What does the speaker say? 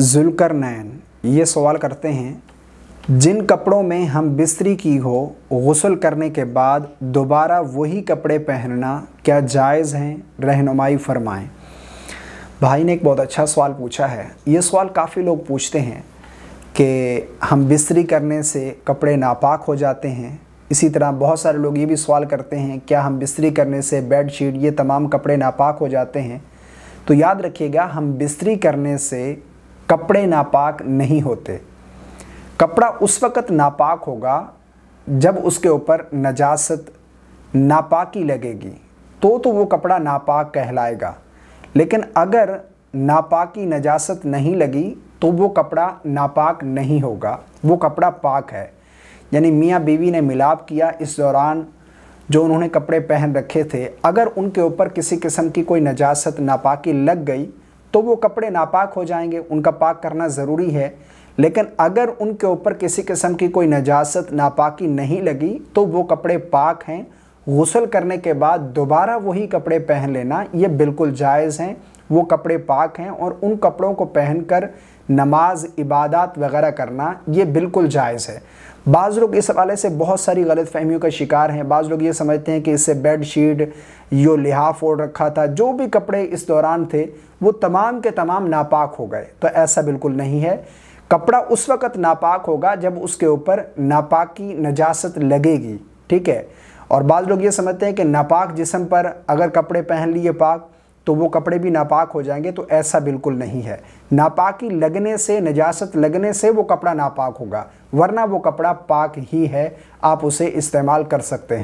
जुलकर नैन ये सवाल करते हैं जिन कपड़ों में हम बिस्तरी की हो गसल करने के बाद दोबारा वही कपड़े पहनना क्या जायज़ हैं रहनुमाई फरमाएं भाई ने एक बहुत अच्छा सवाल पूछा है ये सवाल काफ़ी लोग पूछते हैं कि हम बिस्तरी करने से कपड़े नापाक हो जाते हैं इसी तरह बहुत सारे लोग ये भी सवाल करते हैं क्या हम बिस्तरी करने से बेड शीट ये तमाम कपड़े नापाक हो जाते हैं तो याद रखिएगा हम बिस्तरी करने से कपड़े नापाक नहीं होते कपड़ा उस वक़्त नापाक होगा जब उसके ऊपर नजासत नापाकी लगेगी तो तो वो कपड़ा नापाक कहलाएगा लेकिन अगर नापाकी नजासत नहीं लगी तो वो कपड़ा नापाक नहीं होगा वो कपड़ा पाक है यानी मियाँ बीवी ने मिलाप किया इस दौरान जो उन्होंने कपड़े पहन रखे थे अगर उनके ऊपर किसी किस्म की कोई नजासत नापाकी लग गई तो वो कपड़े नापाक हो जाएंगे उनका पाक करना ज़रूरी है लेकिन अगर उनके ऊपर किसी किस्म की कोई नजास्त नापाकी नहीं लगी तो वो कपड़े पाक हैं गसल करने के बाद दोबारा वही कपड़े पहन लेना ये बिल्कुल जायज़ हैं वो कपड़े पाक हैं और उन कपड़ों को पहनकर नमाज इबादत वगैरह करना ये बिल्कुल जायज़ है बाज़ लोग इस हवाले से बहुत सारी गलत फहमियों का शिकार हैं बाज़ लोग ये समझते हैं कि इससे बेड शीट यो लिहाफ ओढ़ रखा था जो भी कपड़े इस दौरान थे वो तमाम के तमाम नापाक हो गए तो ऐसा बिल्कुल नहीं है कपड़ा उस वक़्त नापाक होगा जब उसके ऊपर नापाकी नजास्त लगेगी ठीक है और बाद लोग ये समझते हैं कि नापाक जिसम पर अगर कपड़े पहन लिए पाक तो वो कपड़े भी नापाक हो जाएंगे तो ऐसा बिल्कुल नहीं है नापाकी लगने से नजासत लगने से वो कपड़ा नापाक होगा वरना वो कपड़ा पाक ही है आप उसे इस्तेमाल कर सकते हैं